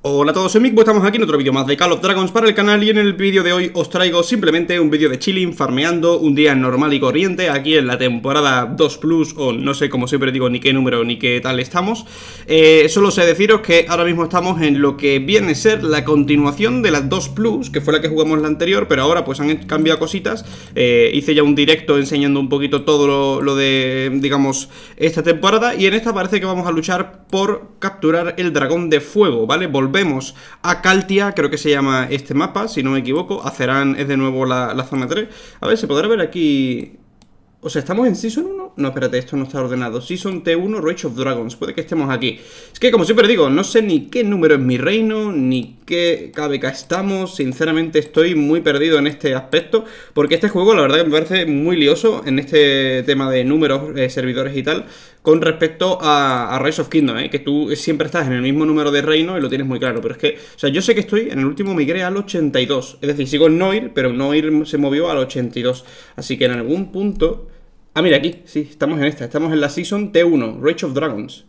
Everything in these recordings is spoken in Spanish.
Hola a todos, soy pues estamos aquí en otro vídeo más de Call of Dragons para el canal y en el vídeo de hoy os traigo simplemente un vídeo de chilling, farmeando, un día normal y corriente aquí en la temporada 2 Plus o no sé, como siempre digo, ni qué número ni qué tal estamos eh, Solo sé deciros que ahora mismo estamos en lo que viene a ser la continuación de la 2 Plus, que fue la que jugamos la anterior, pero ahora pues han cambiado cositas eh, Hice ya un directo enseñando un poquito todo lo, lo de, digamos, esta temporada y en esta parece que vamos a luchar por capturar el dragón de fuego, ¿vale? Volver volvemos a Caltia, creo que se llama este mapa, si no me equivoco. Acerán es de nuevo la, la zona 3. A ver, se podrá ver aquí o sea, ¿estamos en Season 1? No, espérate, esto no está ordenado. Season T1, Rage of Dragons. Puede que estemos aquí. Es que, como siempre digo, no sé ni qué número es mi reino, ni qué KBK estamos. Sinceramente, estoy muy perdido en este aspecto. Porque este juego, la verdad, que me parece muy lioso en este tema de números, eh, servidores y tal. Con respecto a, Rise of Kingdom, ¿eh? que tú siempre estás en el mismo número de reino y lo tienes muy claro. Pero es que, o sea, yo sé que estoy en el último migré al 82. Es decir, sigo en Noir, pero Noir se movió al 82. Así que en algún punto Ah, mira, aquí, sí, estamos en esta. Estamos en la Season T1, Rage of Dragons.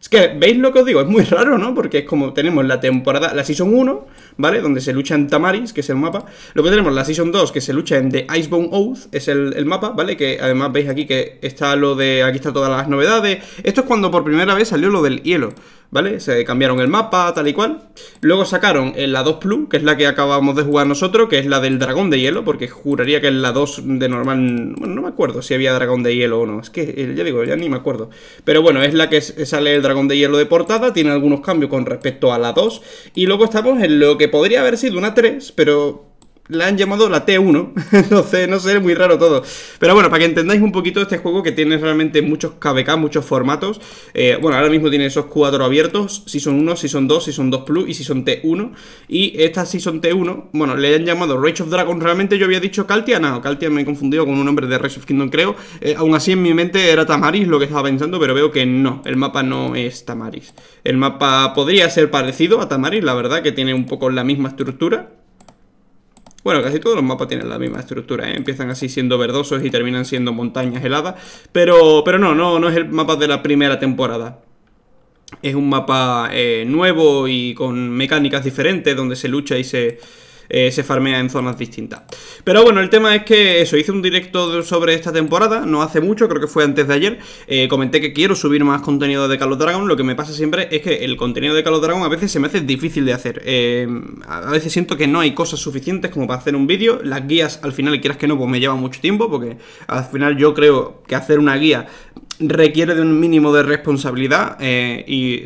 Es que, ¿veis lo que os digo? Es muy raro, ¿no? Porque es como tenemos la temporada, la Season 1, ¿vale? Donde se lucha en Tamaris, que es el mapa. Lo que tenemos la Season 2, que se lucha en The Icebound Oath, es el, el, mapa, ¿vale? Que además veis aquí que está lo de... Aquí está todas las novedades. Esto es cuando por primera vez salió lo del hielo. ¿vale? Se cambiaron el mapa, tal y cual. Luego sacaron eh, la 2 Plus, que es la que acabamos de jugar nosotros, que es la del dragón de hielo, porque juraría que es la 2 de normal... Bueno, no me acuerdo si había dragón de hielo o no. Es que, eh, ya digo, ya ni me acuerdo. Pero bueno, es la que eh, sale el dragón de hielo de portada, tiene algunos cambios con respecto a la 2. Y luego estamos en lo que podría haber sido una 3, pero la han llamado la T1. no sé, no sé, es muy raro todo. Pero bueno, para que entendáis un poquito este juego que tiene realmente muchos KBK, muchos formatos. Eh, bueno, ahora mismo tiene esos cuatro abiertos: si son uno, si son dos, si son dos Plus y si son T1. Y estas si son T1, bueno, le han llamado Rage of Dragon. Realmente yo había dicho Kaltia no, Kaltia me he confundido con un nombre de Rage of Kingdom, creo. Eh, aún así, en mi mente era Tamaris lo que estaba pensando, pero veo que no, el mapa no es Tamaris. El mapa podría ser parecido a Tamaris, la verdad, que tiene un poco la misma estructura bueno, casi todos los mapas tienen la misma estructura, ¿eh? empiezan así siendo verdosos y terminan siendo montañas heladas, pero, pero no, no, no es el mapa de la primera temporada. Es un mapa eh, nuevo y con mecánicas diferentes donde se lucha y se, eh, se farmea en zonas distintas. Pero bueno, el tema es que eso, hice un directo sobre esta temporada, no hace mucho, creo que fue antes de ayer, eh, comenté que quiero subir más contenido de Call of Dragon, lo que me pasa siempre es que el contenido de Call of Dragon a veces se me hace difícil de hacer, eh, a veces siento que no hay cosas suficientes como para hacer un vídeo, las guías al final quieras que no, pues me lleva mucho tiempo, porque al final yo creo que hacer una guía requiere de un mínimo de responsabilidad eh, y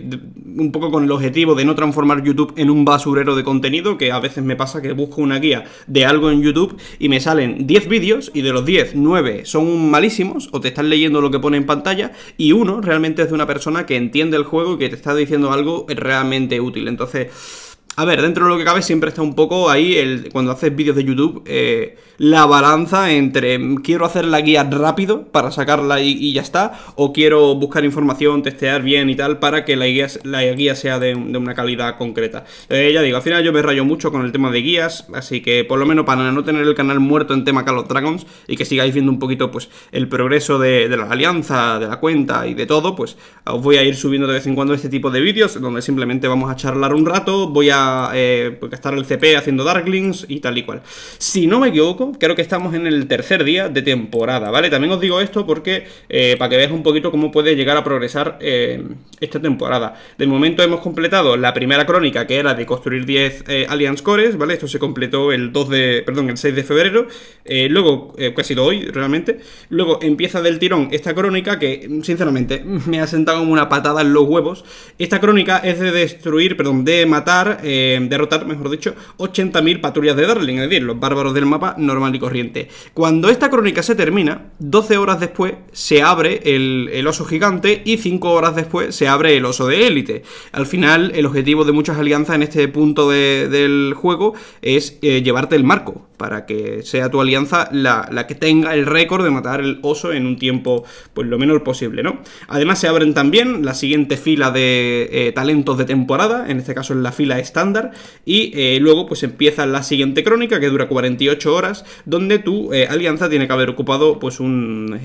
un poco con el objetivo de no transformar YouTube en un basurero de contenido, que a veces me pasa que busco una guía de algo en YouTube y me salen 10 vídeos y de los 10, 9 son malísimos o te están leyendo lo que pone en pantalla y uno realmente es de una persona que entiende el juego y que te está diciendo algo realmente útil. Entonces a ver, dentro de lo que cabe siempre está un poco ahí, el, cuando haces vídeos de YouTube, eh, la balanza entre mm, quiero hacer la guía rápido para sacarla y, ya está, o quiero buscar información, testear bien y tal, para que la guía, la guía sea de, una calidad concreta. Eh, ya digo, al final yo me rayo mucho con el tema de guías, así que por lo menos para no tener el canal muerto en tema Call of Dragons y que sigáis viendo un poquito pues el progreso de, de la alianza, de la cuenta y de todo, pues os voy a ir subiendo de vez en cuando este tipo de vídeos, donde simplemente vamos a charlar un rato, voy a eh, porque estar gastar el CP haciendo Darklings y tal y cual. Si no me equivoco, creo que estamos en el tercer día de temporada, ¿vale? También os digo esto porque eh, para que veáis un poquito cómo puede llegar a progresar eh, esta temporada. De momento hemos completado la primera crónica, que era de construir 10 Alliance Cores, ¿vale? Esto se completó el 2 de, perdón, el 6 de febrero. luego, que ha sido hoy realmente. Luego empieza del tirón esta crónica que, sinceramente, me ha sentado como una patada en los huevos. Esta crónica es de destruir, perdón, de matar... Eh, derrotar, mejor dicho, 80.000 patrullas de Darling, es decir, los bárbaros del mapa normal y corriente. Cuando esta crónica se termina, 12 horas después se abre el, oso gigante y 5 horas después se abre el oso de élite. Al final, el objetivo de muchas alianzas en este punto del juego es eh, llevarte el marco, para que sea tu alianza la, que tenga el récord de matar el oso en un tiempo pues lo menor posible, ¿no? Además se abren también la siguiente fila de eh, talentos de temporada, en este caso es la fila estándar, y eh, luego pues empieza la siguiente crónica que dura 48 horas, donde tu eh, alianza tiene que haber ocupado pues un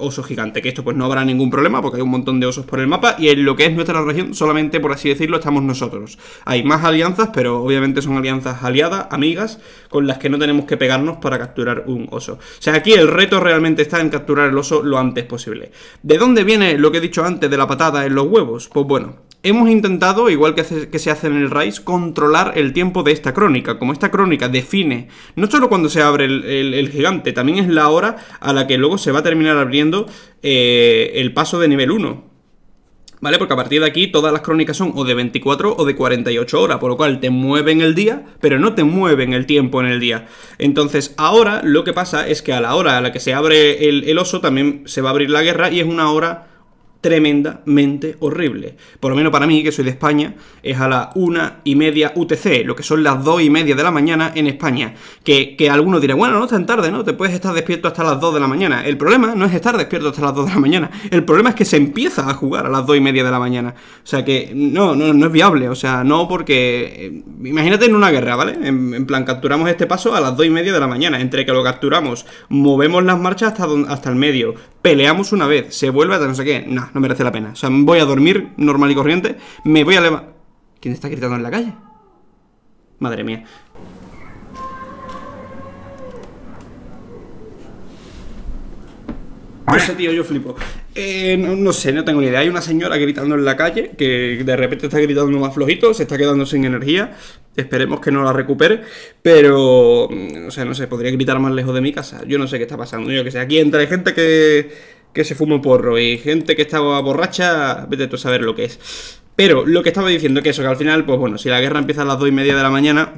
oso gigante, que esto pues no habrá ningún problema porque hay un montón de osos por el mapa y en lo que es nuestra región solamente por así decirlo estamos nosotros. Hay más alianzas, pero obviamente son alianzas aliadas, amigas, con las que no tenemos que pegarnos para capturar un oso. O sea, aquí el reto realmente está en capturar el oso lo antes posible. ¿De dónde viene lo que he dicho antes de la patada en los huevos? Pues bueno, Hemos intentado, igual que, se hace en el Rise, controlar el tiempo de esta crónica. Como esta crónica define, no solo cuando se abre el, gigante, también es la hora a la que luego se va a terminar abriendo eh, el paso de nivel 1. ¿vale? Porque a partir de aquí todas las crónicas son o de 24 o de 48 horas, por lo cual te mueven el día, pero no te mueven el tiempo en el día. Entonces, ahora lo que pasa es que a la hora a la que se abre el, el oso también se va a abrir la guerra y es una hora tremendamente horrible. Por lo menos para mí, que soy de España, es a las una y media UTC, lo que son las dos y media de la mañana en España. Que, que algunos dirán, bueno, no es tan tarde, ¿no? Te puedes estar despierto hasta las dos de la mañana. El problema no es estar despierto hasta las dos de la mañana. El problema es que se empieza a jugar a las dos y media de la mañana. O sea que no, no, no es viable. O sea, no porque... Eh, imagínate en una guerra, ¿vale? En, plan, capturamos este paso a las dos y media de la mañana. Entre que lo capturamos, movemos las marchas hasta, hasta el medio, peleamos una vez, se vuelve hasta no sé qué. nada no merece la pena. O sea, voy a dormir normal y corriente, me voy a levantar... ¿Quién está gritando en la calle? Madre mía. No sé, tío, yo flipo. Eh, no, sé, no tengo ni idea. Hay una señora gritando en la calle que de repente está gritando más flojito, se está quedando sin energía. Esperemos que no la recupere, pero, mm, o sea, no sé, podría gritar más lejos de mi casa. Yo no sé qué está pasando, yo que sé. Aquí entra gente que que se fuma porro y gente que estaba borracha, vete tú a saber lo que es. Pero lo que estaba diciendo es que eso, que al final, pues bueno, si la guerra empieza a las dos y media de la mañana,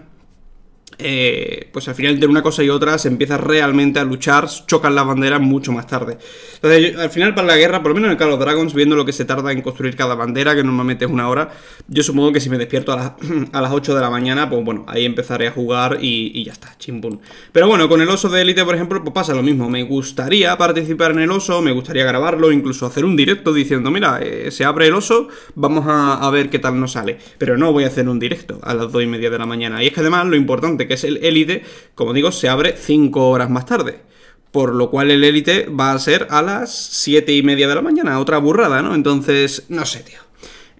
eh, pues al final entre una cosa y otra se empieza realmente a luchar, chocan las banderas mucho más tarde. Entonces, al final para la guerra, por lo menos en Call of Dragons, viendo lo que se tarda en construir cada bandera, que normalmente es una hora, yo supongo que si me despierto a las, 8 de la mañana, pues bueno, ahí empezaré a jugar y, ya está, chimpún. Pero bueno, con el oso de élite, por ejemplo, pues pasa lo mismo. Me gustaría participar en el oso, me gustaría grabarlo, incluso hacer un directo diciendo, mira, eh, se abre el oso, vamos a, a ver qué tal nos sale. Pero no voy a hacer un directo a las 2 y media de la mañana. Y es que además lo importante que es el élite, como digo, se abre 5 horas más tarde. Por lo cual el élite va a ser a las 7 y media de la mañana, otra burrada, ¿no? Entonces, no sé, tío.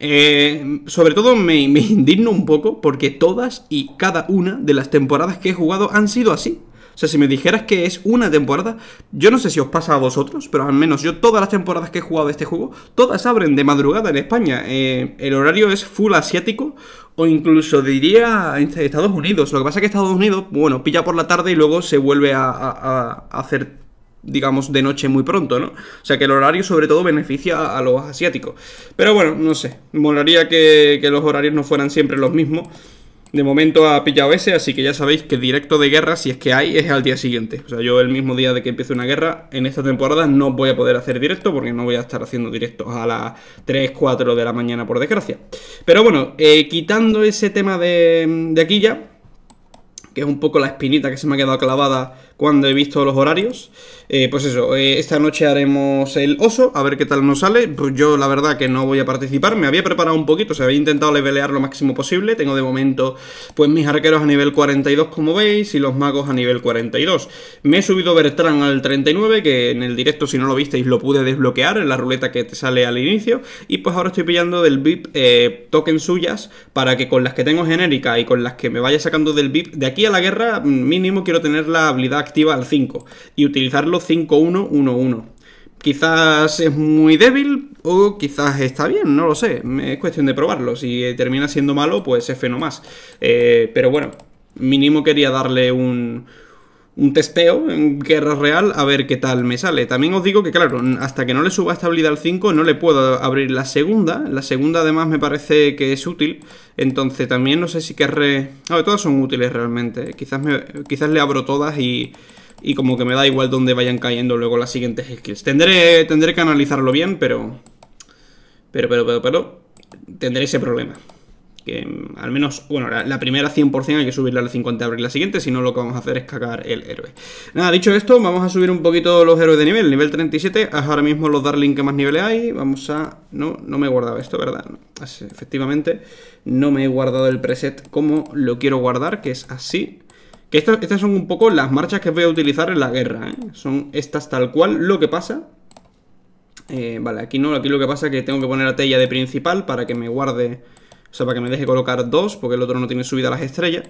Eh, sobre todo me indigno un poco porque todas y cada una de las temporadas que he jugado han sido así. O sea, si me dijeras que es una temporada, yo no sé si os pasa a vosotros, pero al menos yo todas las temporadas que he jugado de este juego, todas abren de madrugada en España. Eh, el horario es full asiático o incluso diría Estados Unidos. Lo que pasa es que Estados Unidos, bueno, pilla por la tarde y luego se vuelve a, hacer digamos, de noche muy pronto, ¿no? O sea que el horario sobre todo beneficia a los asiáticos. Pero bueno, no sé, molaría que los horarios no fueran siempre los mismos. De momento ha pillado ese, así que ya sabéis que directo de guerra, si es que hay, es al día siguiente. O sea, yo el mismo día de que empiece una guerra, en esta temporada no voy a poder hacer directo, porque no voy a estar haciendo directos a las 3, 4 de la mañana, por desgracia. Pero bueno, eh, quitando ese tema de, de aquí ya, que es un poco la espinita que se me ha quedado clavada cuando he visto los horarios. Eh, pues eso, eh, esta noche haremos el oso, a ver qué tal nos sale. Pues yo la verdad que no voy a participar, me había preparado un poquito, se había intentado levelear lo máximo posible. Tengo de momento pues mis arqueros a nivel 42 como veis y los magos a nivel 42. Me he subido Bertrand al 39, que en el directo si no lo visteis lo pude desbloquear en la ruleta que te sale al inicio. Y pues ahora estoy pillando del VIP eh, token suyas para que con las que tengo genérica y con las que me vaya sacando del VIP, de aquí a la guerra mm, mínimo quiero tener la habilidad activa al 5 y utilizarlo 5-1-1-1. Quizás es muy débil o quizás está bien, no lo sé. Es cuestión de probarlo. Si eh, termina siendo malo, pues F no más. Eh, pero bueno, mínimo quería darle un, un testeo en guerra real a ver qué tal me sale. También os digo que, claro, hasta que no le suba esta habilidad al 5 no le puedo abrir la segunda. La segunda además me parece que es útil. Entonces también no sé si querré... A todas son útiles realmente. Quizás, Quizás le abro todas y... y como que me da igual dónde vayan cayendo luego las siguientes skills. Tendré, tendré que analizarlo bien, pero... Pero, pero, pero, pero... Tendré ese problema. Que mm, al menos, bueno, la, primera 100% hay que subirla al 50 de abril la siguiente, si no lo que vamos a hacer es cagar el héroe. Nada, dicho esto, vamos a subir un poquito los héroes de nivel. Nivel 37, ahora mismo los Darling que más niveles hay. Vamos a... No, no me he guardado esto, ¿verdad? efectivamente, no me he guardado el preset como lo quiero guardar, que es así. Que estas son un poco las marchas que voy a utilizar en la guerra, ¿eh? Son estas tal cual. Lo que pasa eh, vale, aquí no, aquí lo que pasa es que tengo que poner la Tella de principal para que me guarde o sea, para que me deje colocar dos, porque el otro no tiene subida a las estrellas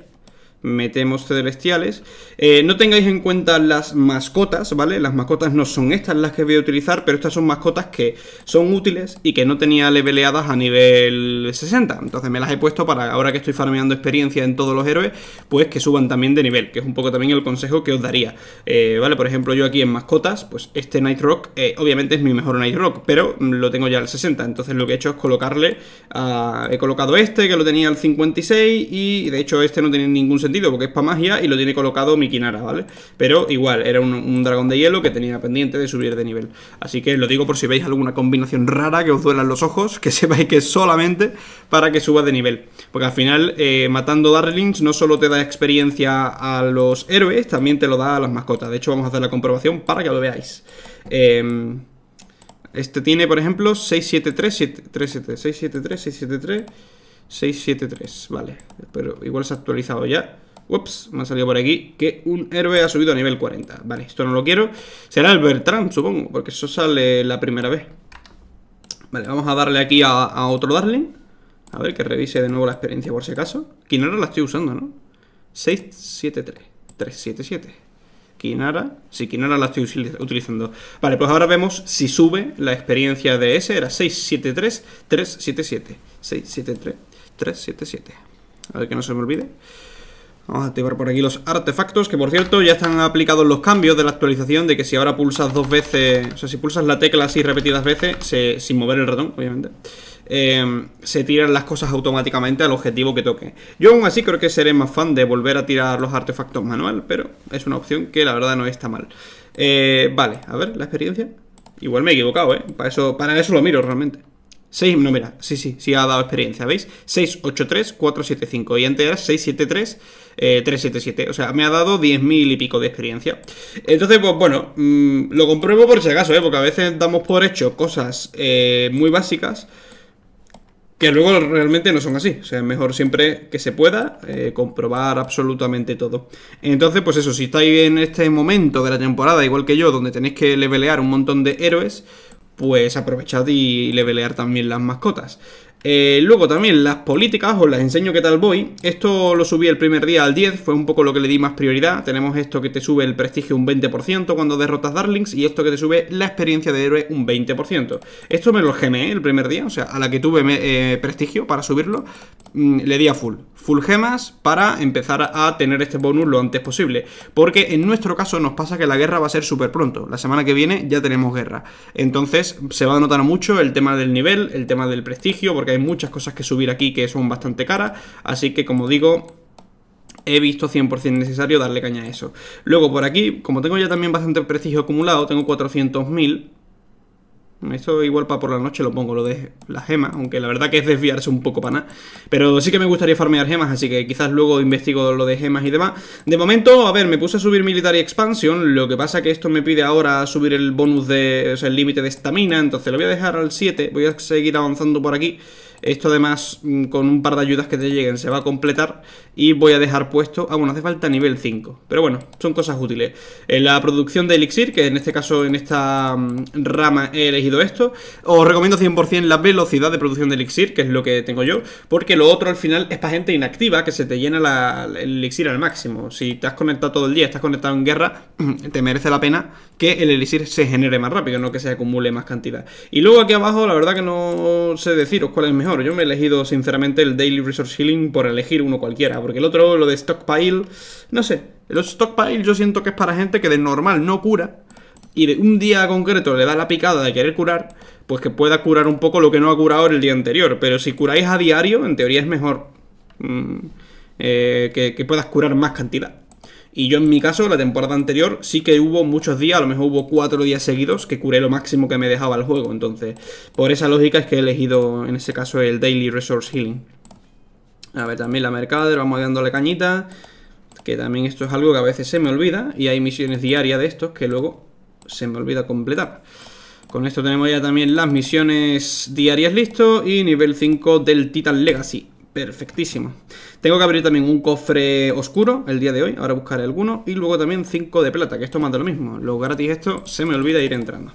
metemos celestiales. Eh, no tengáis en cuenta las mascotas, ¿vale? Las mascotas no son estas las que voy a utilizar, pero estas son mascotas que son útiles y que no tenía leveleadas a nivel 60. Entonces me las he puesto para, ahora que estoy farmeando experiencia en todos los héroes, pues que suban también de nivel, que es un poco también el consejo que os daría. Eh, ¿Vale? Por ejemplo, yo aquí en mascotas, pues este Night Rock, eh, obviamente es mi mejor Night Rock, pero mm, lo tengo ya al 60. Entonces lo que he hecho es colocarle, he colocado este, que lo tenía al 56, y de hecho este no tenía ningún sentido porque es para magia y lo tiene colocado Miquinara, ¿vale? Pero igual, era un, dragón de hielo que tenía pendiente de subir de nivel. Así que lo digo por si veis alguna combinación rara que os duelan los ojos, que sepáis que es solamente para que suba de nivel. Porque al final, eh, matando Darlings no solo te da experiencia a los héroes, también te lo da a las mascotas. De hecho, vamos a hacer la comprobación para que lo veáis. Em, este tiene, por ejemplo, 673, 7, 673, 673... 673, vale. Pero igual se ha actualizado ya. Ups, me ha salido por aquí que un héroe ha subido a nivel 40. Vale, esto no lo quiero. Será el Bertrand, supongo, porque eso sale la primera vez. Vale, vamos a darle aquí a, otro Darling. A ver, que revise de nuevo la experiencia por si acaso. Kinara la estoy usando, ¿no? 673. 377. Kinara. Sí, Kinara la estoy utilizando. Vale, pues ahora vemos si sube la experiencia de ese. Era 673, 377. 673. 377. A ver que no se me olvide. Vamos a activar por aquí los artefactos, que por cierto ya están aplicados los cambios de la actualización, de que si ahora pulsas dos veces, o sea, si pulsas la tecla así repetidas veces, sin mover el ratón, obviamente, eh, se tiran las cosas automáticamente al objetivo que toque. Yo aún así creo que seré más fan de volver a tirar los artefactos manual, pero es una opción que la verdad no está mal. Eh, vale, a ver, la experiencia. Igual me he equivocado, ¿eh? Para eso, para eso lo miro realmente. 6, no, mira, sí, sí, sí ha dado experiencia, ¿veis? 3, 4, 7, 5. y antes era 3, 7, 377. O sea, me ha dado 10.000 y pico de experiencia. Entonces, pues bueno, mm, lo compruebo por si acaso, ¿eh? Porque a veces damos por hecho cosas eh, muy básicas que luego realmente no son así. O sea, es mejor siempre que se pueda eh, comprobar absolutamente todo. Entonces, pues eso, si estáis en este momento de la temporada, igual que yo, donde tenéis que levelear un montón de héroes pues aprovechad y levelear también las mascotas. Eh, luego también las políticas, os las enseño que tal voy. Esto lo subí el primer día al 10, fue un poco lo que le di más prioridad. Tenemos esto que te sube el prestigio un 20% cuando derrotas Darlings y esto que te sube la experiencia de héroe un 20%. Esto me lo gemé el primer día, o sea, a la que tuve eh, prestigio para subirlo, mm, le di a full. Full gemas para empezar a tener este bonus lo antes posible. Porque en nuestro caso nos pasa que la guerra va a ser súper pronto. La semana que viene ya tenemos guerra. Entonces se va a notar mucho el tema del nivel, el tema del prestigio, porque hay muchas cosas que subir aquí que son bastante caras, así que como digo, he visto 100% necesario darle caña a eso. Luego por aquí, como tengo ya también bastante prestigio acumulado, tengo 400.000, esto igual para por la noche lo pongo, lo de las gemas, aunque la verdad que es desviarse un poco para nada. Pero sí que me gustaría farmear gemas, así que quizás luego investigo lo de gemas y demás. De momento, a ver, me puse a subir Military Expansion, lo que pasa que esto me pide ahora subir el bonus de, o sea, el límite de estamina, entonces lo voy a dejar al 7, voy a seguir avanzando por aquí. Esto además mm, con un par de ayudas que te lleguen se va a completar y voy a dejar puesto... Ah, bueno, hace falta nivel 5. Pero bueno, son cosas útiles. la producción de elixir, que en este caso en esta mm, rama he elegido esto, os recomiendo 100% la velocidad de producción de elixir, que es lo que tengo yo, porque lo otro al final es para gente inactiva, que se te llena el elixir al máximo. Si te has conectado todo el día, estás conectado en guerra, te merece la pena que el elixir se genere más rápido, no que se acumule más cantidad. Y luego aquí abajo, la verdad que no sé deciros cuál es mejor yo me he elegido, sinceramente, el Daily Resource Healing por elegir uno cualquiera, porque el otro, lo de Stockpile, no sé. El Stockpile yo siento que es para gente que de normal no cura, y de un día concreto le da la picada de querer curar, pues que pueda curar un poco lo que no ha curado el día anterior. Pero si curáis a diario, en teoría es mejor mm, eh, que puedas curar más cantidad. Y yo en mi caso, la temporada anterior, sí que hubo muchos días, a lo mejor hubo cuatro días seguidos, que curé lo máximo que me dejaba el juego. Entonces, por esa lógica es que he elegido, en ese caso, el Daily Resource Healing. A ver, también la Mercader, vamos dándole cañita. Que también esto es algo que a veces se me olvida. Y hay misiones diarias de estos que luego se me olvida completar. Con esto tenemos ya también las misiones diarias listo y nivel 5 del Titan Legacy. Perfectísimo. Tengo que abrir también un cofre oscuro el día de hoy. Ahora buscaré alguno. Y luego también cinco de plata, que esto manda lo mismo. Lo gratis esto se me olvida ir entrando.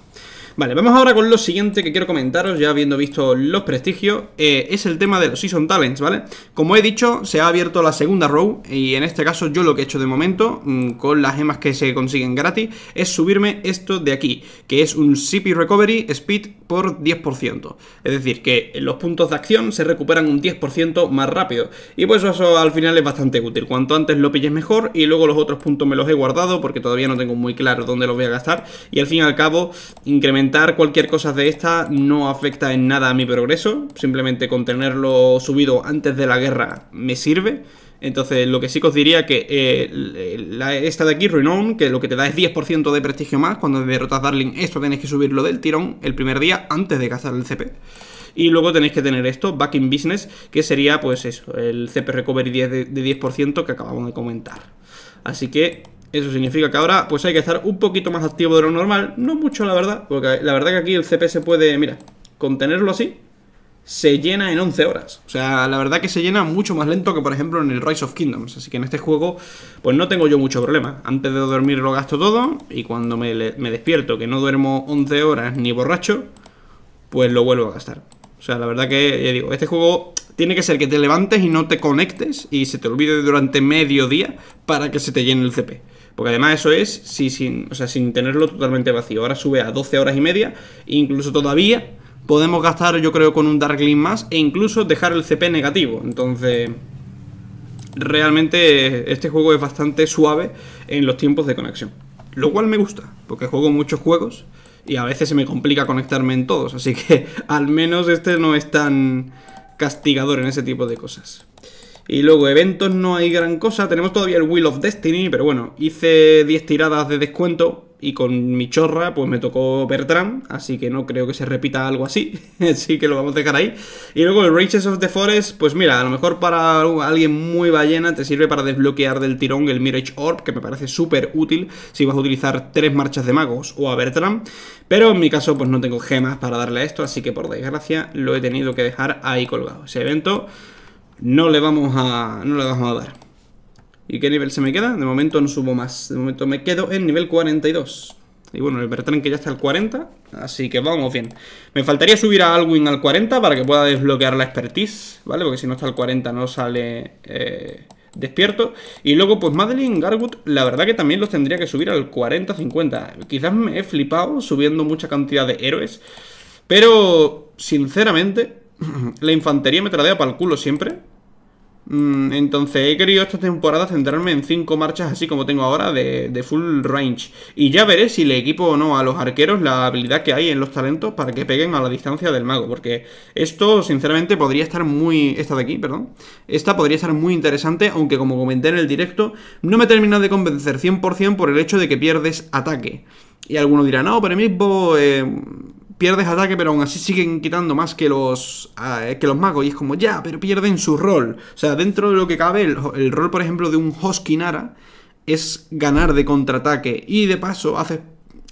Vale, vamos ahora con lo siguiente que quiero comentaros, ya habiendo visto los prestigios, eh, es el tema de los Season Talents, ¿vale? Como he dicho, se ha abierto la segunda row y en este caso yo lo que he hecho de momento, mm, con las gemas que se consiguen gratis, es subirme esto de aquí, que es un CP Recovery Speed por 10%. Es decir, que los puntos de acción se recuperan un 10% más rápido. Y pues eso al final es bastante útil. Cuanto antes lo pilles mejor y luego los otros puntos me los he guardado porque todavía no tengo muy claro dónde los voy a gastar. Y al fin y al cabo, incremento cualquier cosa de esta no afecta en nada a mi progreso, simplemente con tenerlo subido antes de la guerra me sirve. Entonces, lo que sí que os diría que eh, esta de aquí, Renown, que lo que te da es 10% de prestigio más, cuando derrotas Darling, esto tenéis que subirlo del tirón el primer día antes de cazar el CP. Y luego tenéis que tener esto, Back in Business, que sería pues eso, el CP Recovery de 10% que acabamos de comentar. Así que eso significa que ahora pues hay que estar un poquito más activo de lo normal. No mucho, la verdad, porque la verdad que aquí el CP se puede, mira, contenerlo así, se llena en 11 horas. O sea, la verdad que se llena mucho más lento que, por ejemplo, en el Rise of Kingdoms. Así que en este juego, pues no tengo yo mucho problema. Antes de dormir lo gasto todo y cuando me, me despierto, que no duermo 11 horas ni borracho, pues lo vuelvo a gastar. O sea, la verdad que, ya digo, este juego tiene que ser que te levantes y no te conectes y se te olvide durante medio día para que se te llene el CP. Porque además eso es si, sin, o sea, sin tenerlo totalmente vacío. Ahora sube a 12 horas y media. incluso todavía podemos gastar, yo creo, con un Darkling más. E incluso dejar el CP negativo. Entonces, realmente este juego es bastante suave en los tiempos de conexión. Lo cual me gusta, porque juego muchos juegos. Y a veces se me complica conectarme en todos. Así que al menos este no es tan castigador en ese tipo de cosas. Y luego eventos no hay gran cosa. Tenemos todavía el Wheel of Destiny, pero bueno, hice 10 tiradas de descuento y con mi chorra pues me tocó Bertram, así que no creo que se repita algo así, así que lo vamos a dejar ahí. Y luego el Rages of the Forest, pues mira, a lo mejor para alguien muy ballena te sirve para desbloquear del tirón el Mirage Orb, que me parece súper útil si vas a utilizar tres marchas de magos o a Bertram pero en mi caso pues no tengo gemas para darle a esto, así que por desgracia lo he tenido que dejar ahí colgado. Ese evento no le vamos a, no le vamos a dar. ¿Y qué nivel se me queda? De momento no subo más. De momento me quedo en nivel 42. Y bueno, el Bertrand que ya está al 40, así que vamos bien. Me faltaría subir a Alwin al 40 para que pueda desbloquear la expertise, ¿vale? Porque si no está al 40 no sale eh, despierto. Y luego, pues Madeline, Garwood, la verdad que también los tendría que subir al 40-50. Quizás me he flipado subiendo mucha cantidad de héroes, pero sinceramente la infantería me tradea para el culo siempre. Mm, entonces he querido esta temporada centrarme en cinco marchas así como tengo ahora de, full range Y ya veré si le equipo o no a los arqueros la habilidad que hay en los talentos para que peguen a la distancia del mago Porque esto sinceramente podría estar muy... esta de aquí, perdón Esta podría estar muy interesante, aunque como comenté en el directo No me termina de convencer 100% por el hecho de que pierdes ataque y alguno dirá, no, pero mismo eh, pierdes ataque, pero aún así siguen quitando más que los, ah, eh, que los magos. Y es como, ya, pero pierden su rol. O sea, dentro de lo que cabe, el, rol, por ejemplo, de un Hoskinara es ganar de contraataque. Y de paso, haces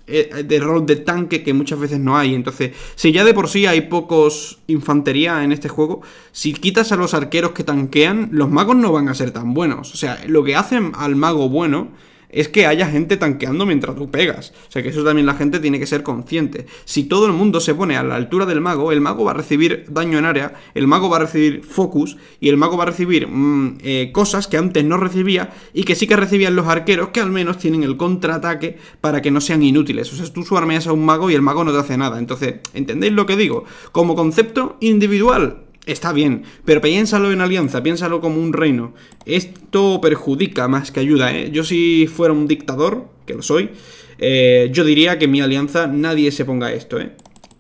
eh, de rol de tanque que muchas veces no hay. Entonces, si ya de por sí hay pocos infantería en este juego, si quitas a los arqueros que tanquean, los magos no van a ser tan buenos. O sea, lo que hacen al mago bueno es que haya gente tanqueando mientras tú pegas. O sea que eso también la gente tiene que ser consciente. Si todo el mundo se pone a la altura del mago, el mago va a recibir daño en área, el mago va a recibir focus y el mago va a recibir mm, eh, cosas que antes no recibía y que sí que recibían los arqueros que al menos tienen el contraataque para que no sean inútiles. O sea, tú su a un mago y el mago no te hace nada. Entonces, ¿entendéis lo que digo? Como concepto individual, Está bien, pero piénsalo en alianza, piénsalo como un reino. Esto perjudica más que ayuda, ¿eh? Yo si fuera un dictador, que lo soy, eh, yo diría que en mi alianza nadie se ponga esto, ¿eh?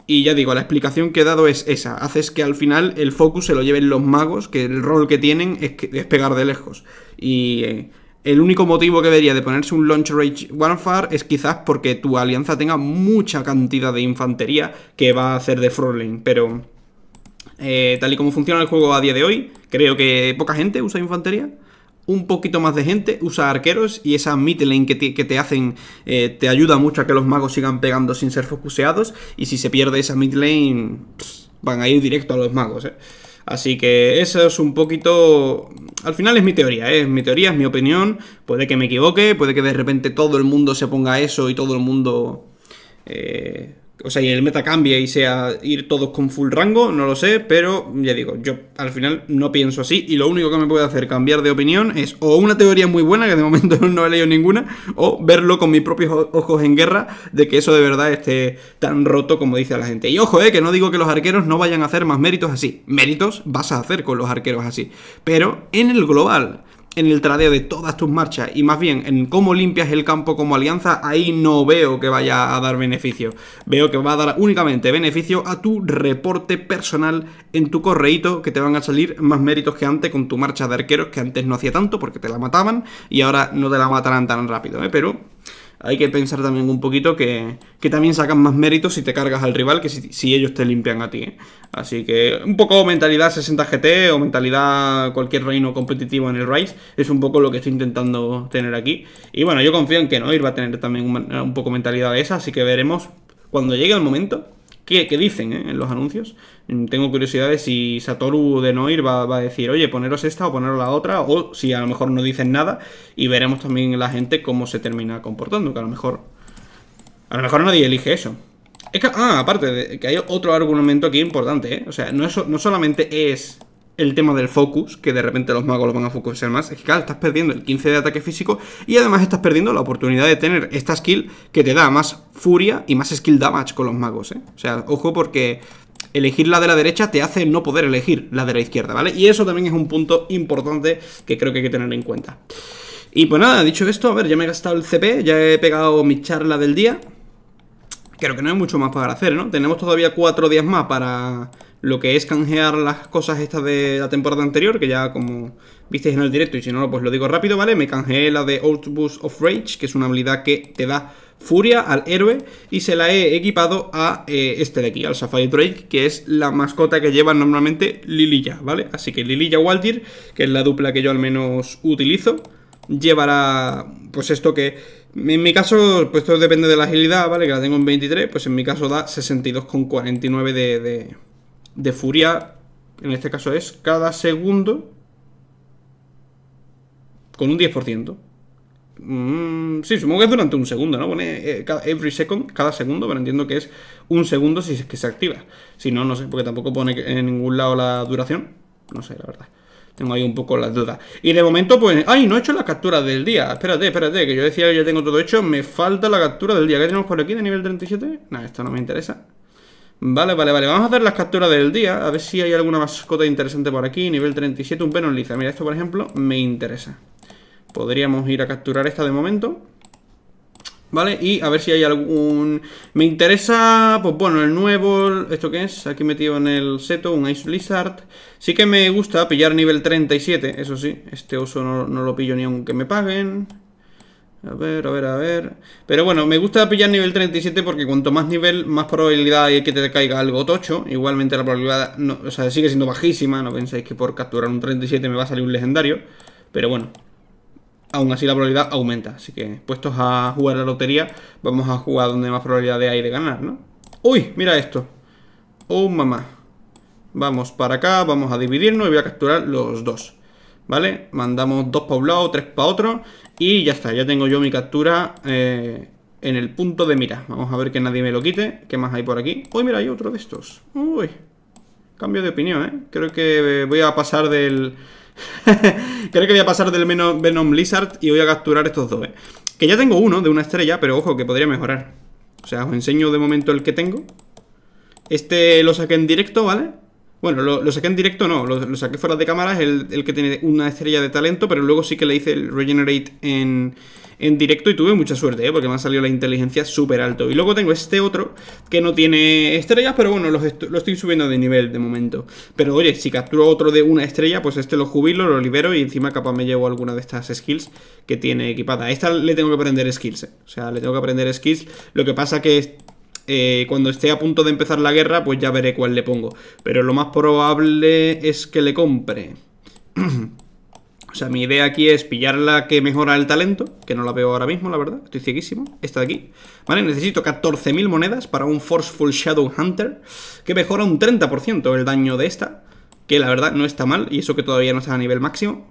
Y ya digo, la explicación que he dado es esa. Haces que al final el focus se lo lleven los magos, que el rol que tienen es, pegar de lejos. Y eh, el único motivo que vería de ponerse un Launch Rage Warfare es quizás porque tu alianza tenga mucha cantidad de infantería que va a hacer de frontline, pero... Eh, tal y como funciona el juego a día de hoy, creo que poca gente usa infantería. Un poquito más de gente usa arqueros y esa midlane que te, que te hacen eh, te ayuda mucho a que los magos sigan pegando sin ser focuseados. Y si se pierde esa lane van a ir directo a los magos. Eh. Así que eso es un poquito... Al final es mi teoría, es mi teoría, es mi opinión. Puede que me equivoque, puede que de repente todo el mundo se ponga eso y todo el mundo o sea, y el meta cambia y sea ir todos con full rango, no lo sé, pero ya digo, yo al final no pienso así y lo único que me puede hacer cambiar de opinión es o una teoría muy buena, que de momento no he leído ninguna, o verlo con mis propios ojos en guerra de que eso de verdad esté tan roto como dice la gente. Y ojo, eh, que no digo que los arqueros no vayan a hacer más méritos así, méritos vas a hacer con los arqueros así, pero en el global en el tradeo de todas tus marchas y más bien en cómo limpias el campo como alianza, ahí no veo que vaya a dar beneficio. Veo que va a dar únicamente beneficio a tu reporte personal en tu correíto, que te van a salir más méritos que antes con tu marcha de arqueros, que antes no hacía tanto porque te la mataban y ahora no te la matarán tan rápido, ¿eh? Pero hay que pensar también un poquito que, también sacan más méritos si te cargas al rival que si, ellos te limpian a ti. ¿eh? Así que un poco mentalidad 60 GT o mentalidad cualquier reino competitivo en el Rise es un poco lo que estoy intentando tener aquí. Y bueno, yo confío en que Noir va a tener también un, poco mentalidad esa, así que veremos cuando llegue el momento ¿Qué dicen eh, en los anuncios. Mm, tengo curiosidad de si Satoru de Noir va, va, a decir, oye, poneros esta o poneros la otra, o si a lo mejor no dicen nada y veremos también la gente cómo se termina comportando, que a lo mejor... A lo mejor nadie elige eso. Es que, ah, aparte, de, que hay otro argumento aquí importante, eh, O sea, no, no solamente es el tema del focus, que de repente los magos lo van a focusar más, es que claro, estás perdiendo el 15 de ataque físico y además estás perdiendo la oportunidad de tener esta skill que te da más furia y más skill damage con los magos, ¿eh? O sea, ojo porque elegir la de la derecha te hace no poder elegir la de la izquierda, ¿vale? Y eso también es un punto importante que creo que hay que tener en cuenta. Y pues nada, dicho esto, a ver, ya me he gastado el CP, ya he pegado mi charla del día. Creo que no hay mucho más para hacer, ¿no? Tenemos todavía cuatro días más para lo que es canjear las cosas estas de la temporada anterior, que ya como visteis en el directo, y si no, pues lo digo rápido, ¿vale? Me canjeé la de Outburst of Rage, que es una habilidad que te da furia al héroe, y se la he equipado a eh, este de aquí, al safari Drake, que es la mascota que lleva normalmente Lililla, ¿vale? Así que Lililla Waldir, que es la dupla que yo al menos utilizo, llevará pues esto que... En mi caso, pues esto depende de la agilidad, ¿vale? Que la tengo en 23, pues en mi caso da 62,49 de de furia, en este caso es cada segundo con un 10%. Mm, sí, supongo que es durante un segundo, ¿no? Pone eh, every second, cada segundo, pero entiendo que es un segundo si es que se activa. Si no, no sé, porque tampoco pone en ningún lado la duración. No sé, la verdad. Tengo ahí un poco las dudas. Y de momento, pues... ¡Ay, no he hecho la captura del día! Espérate, espérate, que yo decía que ya tengo todo hecho. Me falta la captura del día. ¿Qué tenemos por aquí de nivel 37? Nada, esto no me interesa. Vale, vale, vale, vamos a hacer las capturas del día A ver si hay alguna mascota interesante por aquí Nivel 37, un pelo liza Mira, esto por ejemplo me interesa Podríamos ir a capturar esta de momento ¿Vale? Y a ver si hay algún... Me interesa, pues bueno, el nuevo... ¿Esto qué es? Aquí metido en el seto, un Ice Lizard. Sí que me gusta pillar nivel 37, eso sí. Este oso no, no lo pillo ni aunque me paguen. A ver, a ver, a ver... Pero bueno, me gusta pillar nivel 37 porque cuanto más nivel, más probabilidad hay que te caiga algo tocho. Igualmente la probabilidad no, sigue siendo bajísima. No penséis que por capturar un 37 me va a salir un legendario. Pero bueno, aún así la probabilidad aumenta. Así que puestos a jugar la lotería, vamos a jugar donde más probabilidad hay de ganar, ¿no? ¡Uy! Mira esto. ¡Oh, mamá! Vamos para acá, vamos a dividirnos y voy a capturar los dos. ¿vale? Mandamos dos para un lado, tres para otro y ya está, ya tengo yo mi captura eh, en el punto de mira. Vamos a ver que nadie me lo quite. ¿Qué más hay por aquí? Uy, mira, hay otro de estos. Uy, cambio de opinión, ¿eh? Creo que voy a pasar del... Creo que voy a pasar del Venom Lizard y voy a capturar estos dos, ¿eh? Que ya tengo uno de una estrella, pero ojo, que podría mejorar. O sea, os enseño de momento el que tengo. Este lo saqué en directo, ¿vale? Bueno, lo, saqué en directo, no, lo, saqué fuera de cámara, el, el, que tiene una estrella de talento, pero luego sí que le hice el regenerate en, directo y tuve mucha suerte, ¿eh? porque me ha salido la inteligencia súper alto. Y luego tengo este otro que no tiene estrellas, pero bueno, lo estoy subiendo de nivel de momento. Pero oye, si capturo otro de una estrella, pues este lo jubilo, lo libero y encima capaz me llevo alguna de estas skills que tiene equipada. esta le tengo que aprender skills, ¿eh? o sea, le tengo que aprender skills. Lo que pasa que eh, cuando esté a punto de empezar la guerra, pues ya veré cuál le pongo. Pero lo más probable es que le compre. o sea, mi idea aquí es pillar la que mejora el talento, que no la veo ahora mismo, la verdad. Estoy cieguísimo. Esta de aquí. Vale, necesito 14.000 monedas para un Forceful Shadow Hunter, que mejora un 30% el daño de esta. Que la verdad no está mal, y eso que todavía no está a nivel máximo.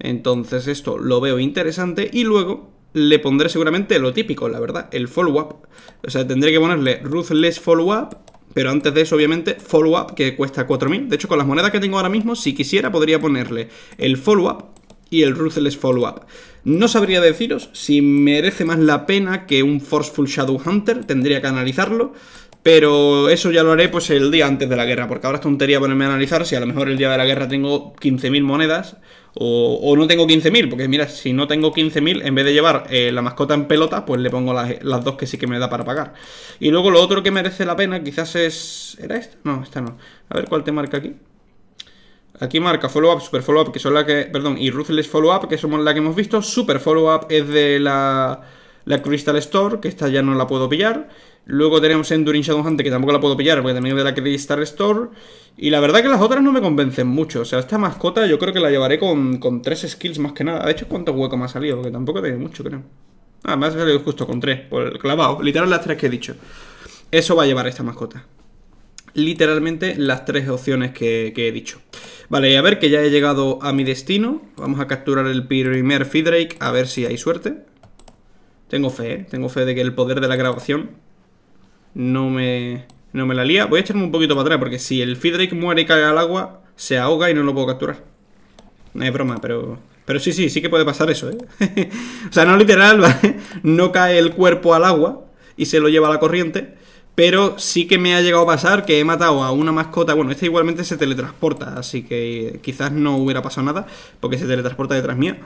Entonces esto lo veo interesante. Y luego le pondré seguramente lo típico, la verdad, el follow-up. O sea, tendré que ponerle Ruthless Follow-up, pero antes de eso, obviamente, follow-up, que cuesta 4.000. De hecho, con las monedas que tengo ahora mismo, si quisiera, podría ponerle el follow-up y el Ruthless Follow-up. No sabría deciros si merece más la pena que un Forceful Shadow Hunter, tendría que analizarlo. Pero eso ya lo haré pues el día antes de la guerra, porque ahora es tontería ponerme a analizar si a lo mejor el día de la guerra tengo 15.000 monedas o, no tengo 15.000, porque mira, si no tengo 15.000, en vez de llevar eh, la mascota en pelota, pues le pongo las, dos que sí que me da para pagar. Y luego lo otro que merece la pena quizás es... ¿Era esta? No, esta no. A ver cuál te marca aquí. Aquí marca Follow Up, Super Follow Up, que son la que... Perdón, y Ruthless Follow Up, que somos la que hemos visto. Super Follow Up es de la la Crystal Store, que esta ya no la puedo pillar. Luego tenemos Enduring Hunter que tampoco la puedo pillar, porque también es de la Crystal Store. Y la verdad que las otras no me convencen mucho. O sea, esta mascota yo creo que la llevaré con, tres skills más que nada. De hecho, ¿cuántos hueco me ha salido? que tampoco tiene mucho, creo. Ah, me ha salido justo con tres, por el clavado. Literal las tres que he dicho. Eso va a llevar esta mascota literalmente las tres opciones que, he dicho. Vale, a ver que ya he llegado a mi destino. Vamos a capturar el primer Feedrake a ver si hay suerte. Tengo fe, ¿eh? tengo fe de que el poder de la grabación no me, no me la lía. Voy a echarme un poquito para atrás, porque si el Feedrake muere y cae al agua, se ahoga y no lo puedo capturar. No es broma, pero... Pero sí, sí, sí que puede pasar eso, ¿eh? o sea, no literal, ¿vale? No cae el cuerpo al agua y se lo lleva a la corriente, pero sí que me ha llegado a pasar que he matado a una mascota. Bueno, esta igualmente se teletransporta, así que quizás no hubiera pasado nada, porque se teletransporta detrás mío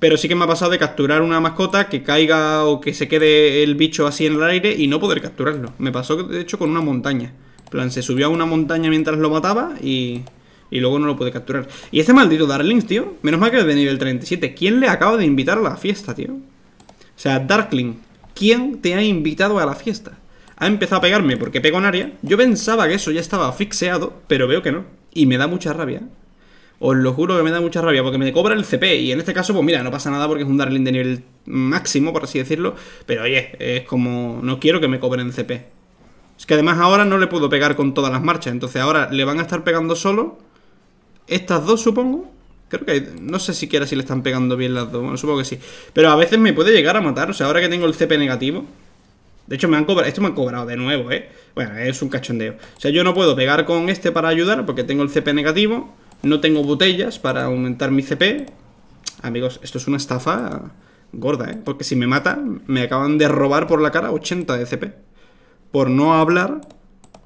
pero sí que me ha pasado de capturar una mascota que caiga o que se quede el bicho así en el aire y no poder capturarlo. Me pasó, de hecho, con una montaña. plan, se subió a una montaña mientras lo mataba y, y luego no lo pude capturar. Y este maldito Darlings, tío, menos mal que es de nivel 37. ¿Quién le acaba de invitar a la fiesta, tío? O sea, Darkling, ¿quién te ha invitado a la fiesta? Ha empezado a pegarme porque pego en área. Yo pensaba que eso ya estaba fixeado, pero veo que no. Y me da mucha rabia os lo juro que me da mucha rabia porque me cobra el CP y en este caso pues mira, no pasa nada porque es un Darling de nivel máximo, por así decirlo, pero oye, es como no quiero que me cobren CP. Es que además ahora no le puedo pegar con todas las marchas, entonces ahora le van a estar pegando solo estas dos, supongo. Creo que hay, no sé siquiera si le están pegando bien las dos, bueno, supongo que sí. Pero a veces me puede llegar a matar, o sea, ahora que tengo el CP negativo, de hecho, me han cobrado, esto me han cobrado de nuevo, ¿eh? Bueno, es un cachondeo. O sea, yo no puedo pegar con este para ayudar porque tengo el CP negativo. No tengo botellas para aumentar mi CP. Amigos, esto es una estafa gorda, ¿eh? Porque si me matan, me acaban de robar por la cara 80 de CP. Por no hablar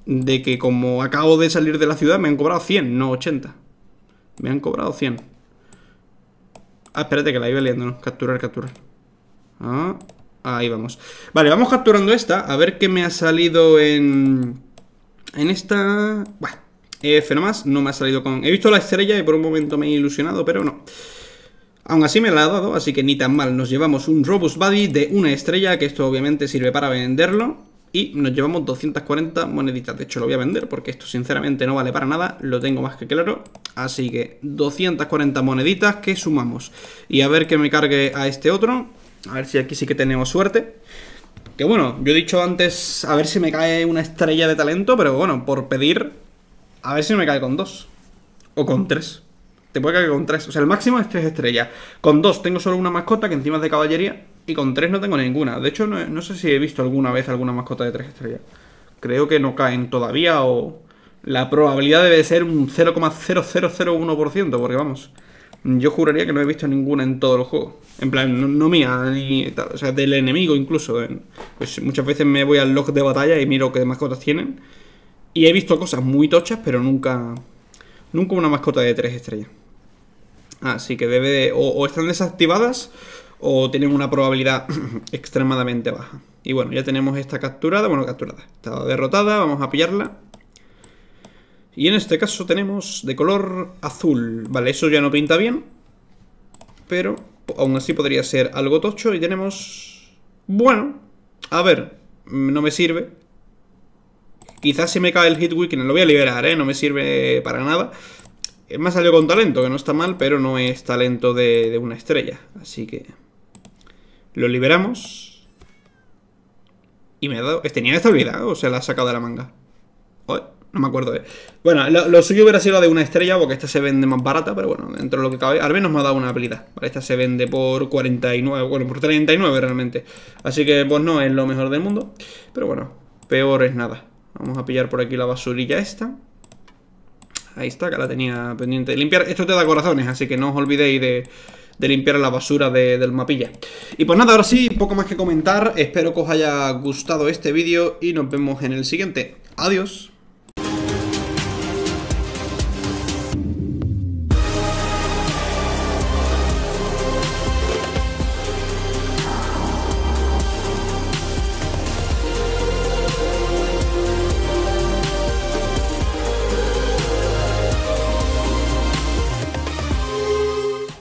de que como acabo de salir de la ciudad, me han cobrado 100, no 80. Me han cobrado 100. Ah, espérate que la iba leyendo. ¿no? Capturar, capturar. Ah, ahí vamos. Vale, vamos capturando esta. A ver qué me ha salido en... En esta... Bueno. F nomás, no me ha salido con... He visto la estrella y por un momento me he ilusionado, pero no. Aún así me la ha dado, así que ni tan mal. Nos llevamos un Robust Buddy de una estrella, que esto obviamente sirve para venderlo. Y nos llevamos 240 moneditas. De hecho, lo voy a vender porque esto sinceramente no vale para nada. Lo tengo más que claro. Así que 240 moneditas que sumamos. Y a ver que me cargue a este otro. A ver si aquí sí que tenemos suerte. Que bueno, yo he dicho antes, a ver si me cae una estrella de talento, pero bueno, por pedir a ver si no me cae con dos. O con tres. Te puede caer con tres. O sea, el máximo es tres estrellas. Con dos tengo solo una mascota que encima es de caballería. Y con tres no tengo ninguna. De hecho, no, sé si he visto alguna vez alguna mascota de tres estrellas. Creo que no caen todavía o... La probabilidad debe ser un 0,0001%, porque vamos, yo juraría que no he visto ninguna en todos los juegos. En plan, no, mía, o sea, del enemigo incluso. Pues muchas veces me voy al log de batalla y miro qué mascotas tienen y he visto cosas muy tochas, pero nunca. Nunca una mascota de tres estrellas. Así que debe de. O, están desactivadas. O tienen una probabilidad extremadamente baja. Y bueno, ya tenemos esta capturada. Bueno, capturada. Estaba derrotada. Vamos a pillarla. Y en este caso tenemos de color azul. Vale, eso ya no pinta bien. Pero aún así podría ser algo tocho. Y tenemos... Bueno, a ver, no me sirve. Quizás se me cae el hit no lo voy a liberar, ¿eh? No me sirve para nada. Eh, me ha salido con talento, que no está mal, pero no es talento de, una estrella. Así que... Lo liberamos. Y me ha dado... Tenía habilidad o se la ha sacado de la manga. no me acuerdo, ¿eh? Bueno, lo, lo, suyo hubiera sido la de una estrella, porque esta se vende más barata, pero bueno, dentro de lo que cabe. Al menos me ha dado una habilidad, Esta se vende por 49, bueno, por 39 realmente. Así que, pues no es lo mejor del mundo, pero bueno, peor es nada. Vamos a pillar por aquí la basurilla esta. Ahí está, que la tenía pendiente. Limpiar, esto te da corazones, así que no os olvidéis de, limpiar la basura del mapilla. Y pues nada, ahora sí, poco más que comentar. Espero que os haya gustado este vídeo y nos vemos en el siguiente. Adiós.